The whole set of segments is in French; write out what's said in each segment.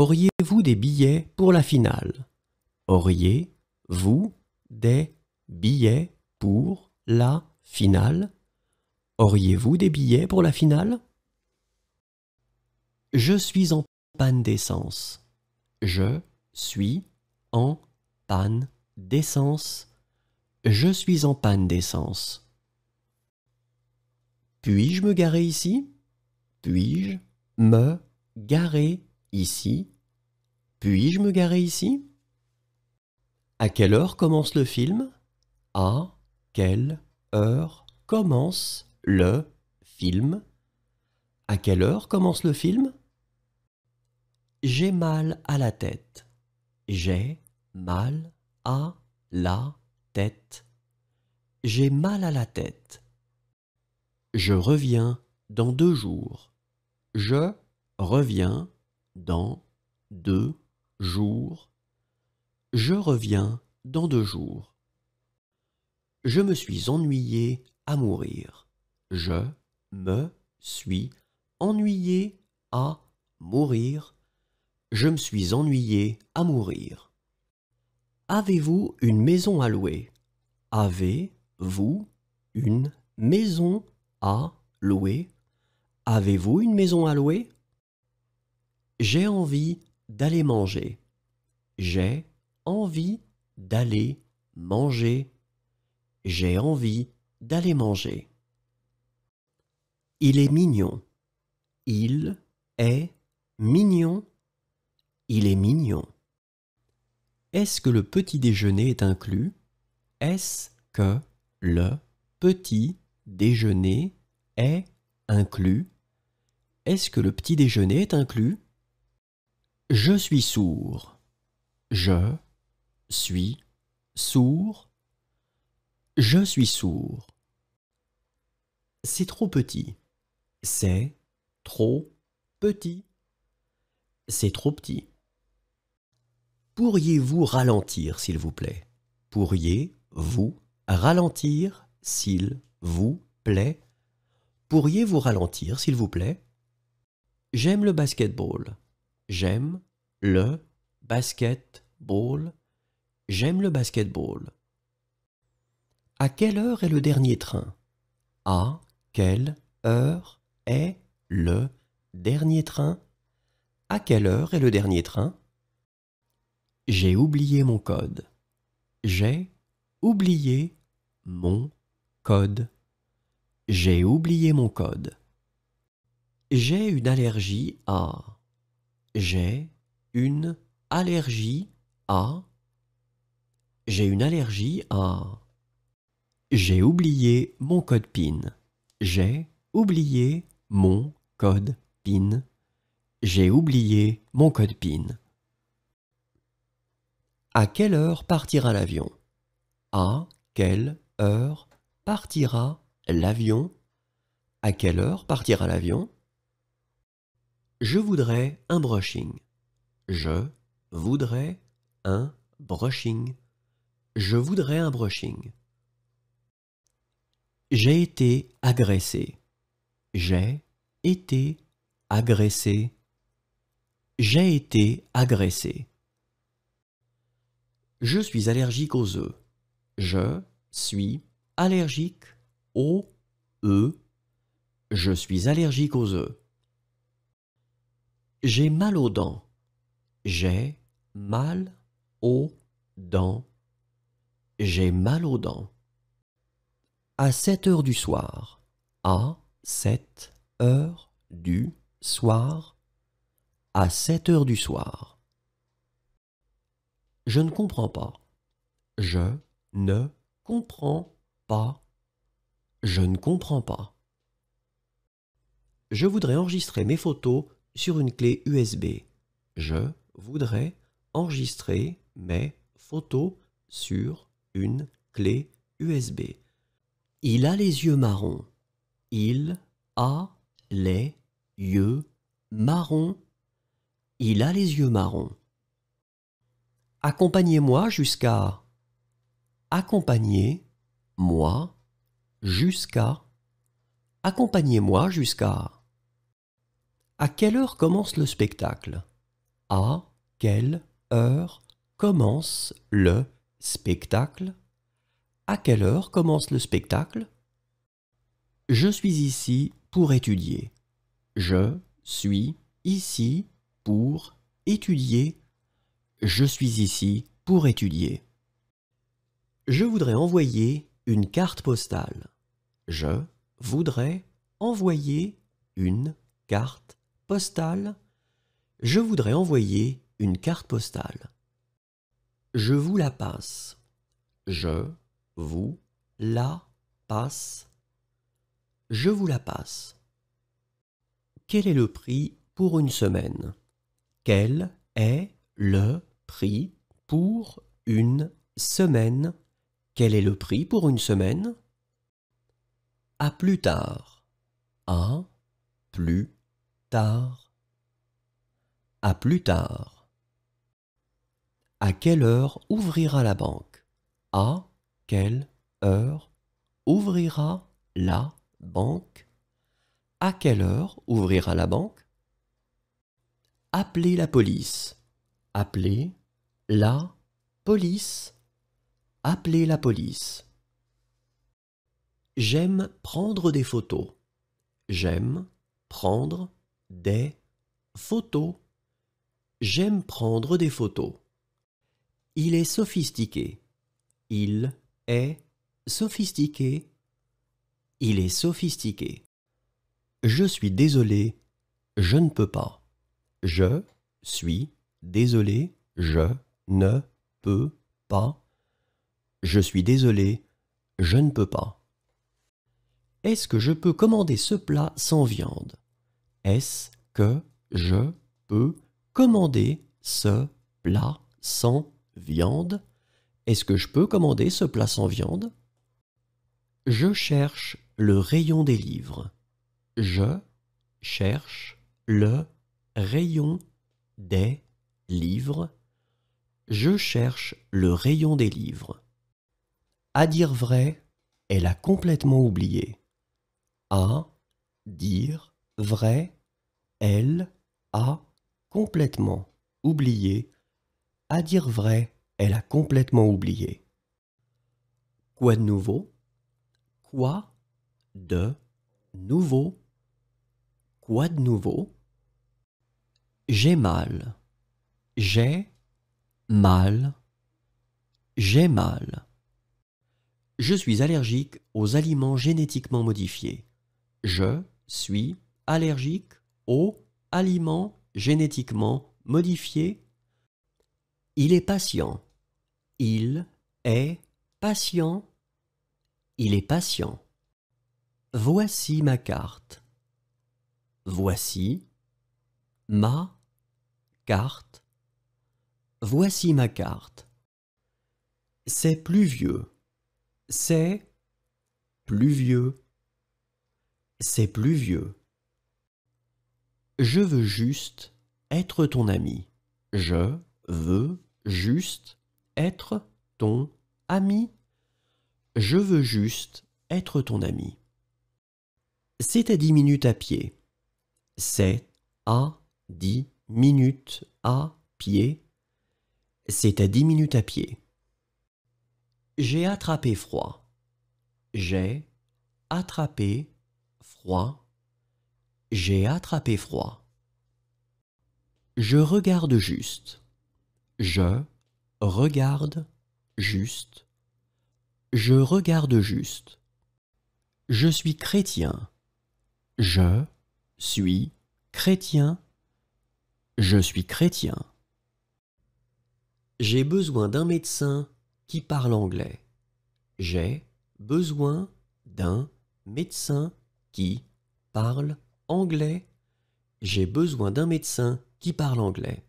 Auriez-vous des billets pour la finale Auriez-vous des billets pour la finale Auriez-vous des billets pour la finale Je suis en panne d'essence. Je suis en panne d'essence. Je suis en panne d'essence. Puis-je me garer ici Puis-je me garer ici Puis-je me garer ici À quelle heure commence le film À quelle heure commence le film À quelle heure commence le film J'ai mal à la tête. J'ai mal à la tête. J'ai mal à la tête. Je reviens dans deux jours. Je reviens dans deux jours. Je reviens dans deux jours. Je me suis ennuyé à mourir. Je me suis ennuyé à mourir. Je me suis ennuyé à mourir. Avez-vous une maison à louer Avez-vous une maison à louer Avez-vous une maison à louer j'ai envie d'aller manger. J'ai envie d'aller manger. J'ai envie d'aller manger. Il est mignon. Il est mignon. Il est mignon. Est-ce que le petit déjeuner est inclus Est-ce que le petit déjeuner est inclus Est-ce que le petit déjeuner est inclus je suis sourd. Je suis sourd. Je suis sourd. C'est trop petit. C'est trop petit. C'est trop petit. Pourriez-vous ralentir, s'il vous plaît Pourriez-vous ralentir, s'il vous plaît Pourriez-vous ralentir, s'il vous plaît J'aime le basketball. J'aime le basketball. J'aime le basketball. À quelle heure est le dernier train À quelle heure est le dernier train À quelle heure est le dernier train J'ai oublié mon code. J'ai oublié mon code. J'ai oublié mon code. J'ai une allergie à... J'ai une allergie à. J'ai une allergie à. J'ai oublié mon code PIN. J'ai oublié mon code PIN. J'ai oublié mon code PIN. À quelle heure partira l'avion À quelle heure partira l'avion À quelle heure partira l'avion je voudrais un brushing. Je voudrais un brushing. Je voudrais un brushing. J'ai été agressé. J'ai été agressé. J'ai été agressé. Je suis allergique aux œufs. Je suis allergique aux œufs. Je suis allergique aux œufs. J'ai mal aux dents. J'ai mal aux dents. J'ai mal aux dents. À 7 heures du soir. À 7 heures du soir. À 7 heures du soir. Je ne comprends pas. Je ne comprends pas. Je ne comprends pas. Je voudrais enregistrer mes photos sur une clé USB. Je voudrais enregistrer mes photos sur une clé USB. Il a les yeux marrons. Il a les yeux marrons. Il a les yeux marrons. Accompagnez-moi jusqu'à. Accompagnez-moi jusqu'à. Accompagnez-moi jusqu'à. À quelle heure commence le spectacle À quelle heure commence le spectacle À quelle heure commence le spectacle Je suis ici pour étudier. Je suis ici pour étudier. Je suis ici pour étudier. Je voudrais envoyer une carte postale. Je voudrais envoyer une carte je voudrais envoyer une carte postale. Je vous la passe. Je vous la passe. Je vous la passe. Quel est le prix pour une semaine Quel est le prix pour une semaine Quel est le prix pour une semaine À plus tard. À plus tard À plus tard. À quelle heure ouvrira la banque À quelle heure ouvrira la banque À quelle heure ouvrira la banque Appelez la police. Appelez la police. Appelez la police. J'aime prendre des photos. J'aime prendre des photos. J'aime prendre des photos. Il est sophistiqué. Il est sophistiqué. Il est sophistiqué. Je suis désolé. Je ne peux pas. Je suis désolé. Je ne peux pas. Je suis désolé. Je ne peux pas. Est-ce que je peux commander ce plat sans viande est-ce que je peux commander ce plat sans viande Est-ce que je peux commander ce plat sans viande Je cherche le rayon des livres. Je cherche le rayon des livres. Je cherche le rayon des livres. À dire vrai, elle a complètement oublié. À dire vrai, elle a complètement oublié. À dire vrai, elle a complètement oublié. Quoi de nouveau Quoi de nouveau Quoi de nouveau J'ai mal. J'ai mal. J'ai mal. Je suis allergique aux aliments génétiquement modifiés. Je suis Allergique aux aliments génétiquement modifiés Il est patient. Il est patient. Il est patient. Voici ma carte. Voici ma carte. Voici ma carte. C'est pluvieux. C'est pluvieux. C'est pluvieux. Je veux juste être ton ami. Je veux juste être ton ami. Je veux juste être ton ami. C'est à dix minutes à pied. C'est à dix minutes à pied. C'est à dix minutes à pied. J'ai attrapé froid. J'ai attrapé froid. J'ai attrapé froid. Je regarde juste. Je regarde juste. Je regarde juste. Je suis chrétien. Je suis chrétien. Je suis chrétien. J'ai besoin d'un médecin qui parle anglais. J'ai besoin d'un médecin qui parle anglais anglais. J'ai besoin d'un médecin qui parle anglais.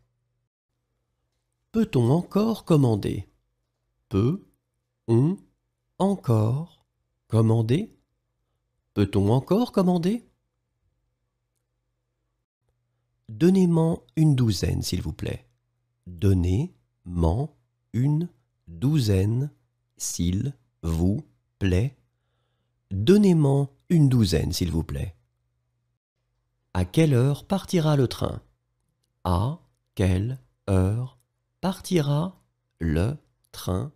Peut-on encore commander Peut, on, encore, commander Peut-on encore commander donnez moi une douzaine, s'il vous plaît. Donnez-m'en une douzaine, s'il vous plaît. donnez une douzaine, s'il vous plaît. À quelle heure partira le train À quelle heure partira le train